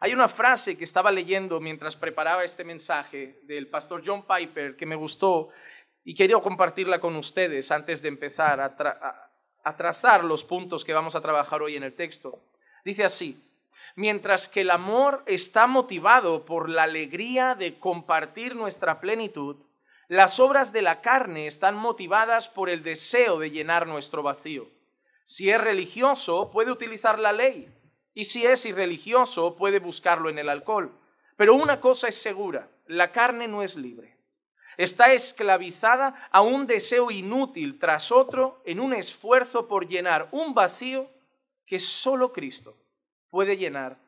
Hay una frase que estaba leyendo mientras preparaba este mensaje del pastor John Piper que me gustó y quería compartirla con ustedes antes de empezar a, trazar los puntos que vamos a trabajar hoy en el texto. Dice así, mientras que el amor está motivado por la alegría de compartir nuestra plenitud, las obras de la carne están motivadas por el deseo de llenar nuestro vacío. Si es religioso, puede utilizar la ley y si es irreligioso, puede buscarlo en el alcohol. Pero una cosa es segura, la carne no es libre. Está esclavizada a un deseo inútil tras otro en un esfuerzo por llenar un vacío que solo Cristo puede llenar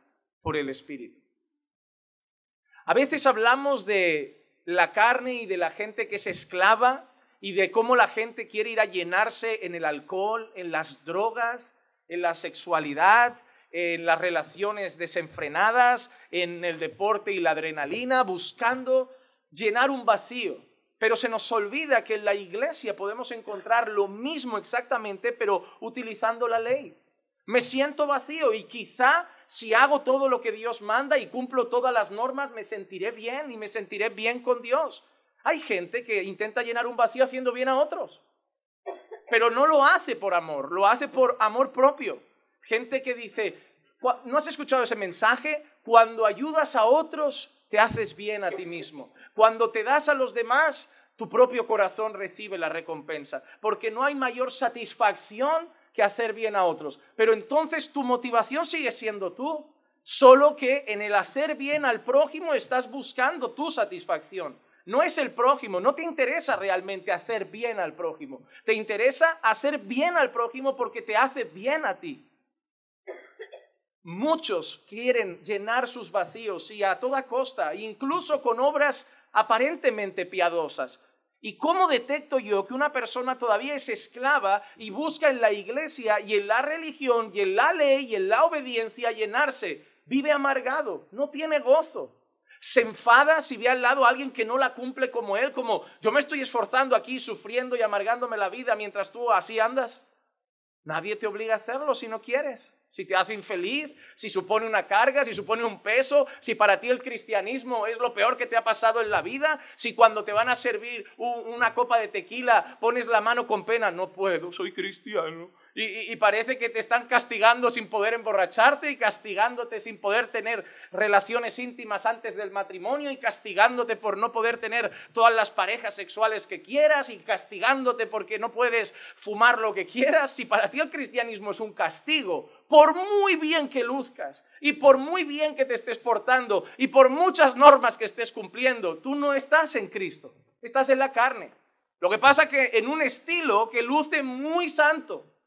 por el Espíritu. A veces hablamos de la carne y de la gente que se esclava y de cómo la gente quiere ir a llenarse en el alcohol, en las drogas, en la sexualidad, en las relaciones desenfrenadas, en el deporte y la adrenalina, buscando llenar un vacío. Pero se nos olvida que en la iglesia podemos encontrar lo mismo exactamente, pero utilizando la ley. Me siento vacío y quizá si hago todo lo que Dios manda y cumplo todas las normas, me sentiré bien y me sentiré bien con Dios. Hay gente que intenta llenar un vacío haciendo bien a otros, pero no lo hace por amor, lo hace por amor propio. Gente que dice, ¿no has escuchado ese mensaje? Cuando ayudas a otros, te haces bien a ti mismo. Cuando te das a los demás, tu propio corazón recibe la recompensa. Porque no hay mayor satisfacción que hacer bien a otros. Pero entonces tu motivación sigue siendo tú. Solo que en el hacer bien al prójimo estás buscando tu satisfacción. No es el prójimo, no te interesa realmente hacer bien al prójimo. Te interesa hacer bien al prójimo porque te hace bien a ti. Muchos quieren llenar sus vacíos y a toda costa, incluso con obras aparentemente piadosas. ¿Y cómo detecto yo que una persona todavía es esclava y busca en la iglesia y en la religión y en la ley y en la obediencia llenarse? Vive amargado, no tiene gozo. Se enfada si ve al lado a alguien que no la cumple como él, como yo me estoy esforzando aquí, sufriendo y amargándome la vida mientras tú así andas. Nadie te obliga a hacerlo si no quieres si te hace infeliz, si supone una carga, si supone un peso, si para ti el cristianismo es lo peor que te ha pasado en la vida, si cuando te van a servir una copa de tequila pones la mano con pena, no puedo, soy cristiano. Y, parece que te están castigando sin poder emborracharte y castigándote sin poder tener relaciones íntimas antes del matrimonio y castigándote por no poder tener todas las parejas sexuales que quieras y castigándote porque no puedes fumar lo que quieras. Si para ti el cristianismo es un castigo, por muy bien que luzcas y por muy bien que te estés portando y por muchas normas que estés cumpliendo, tú no estás en Cristo, estás en la carne. Lo que pasa que en un estilo que luce muy santo,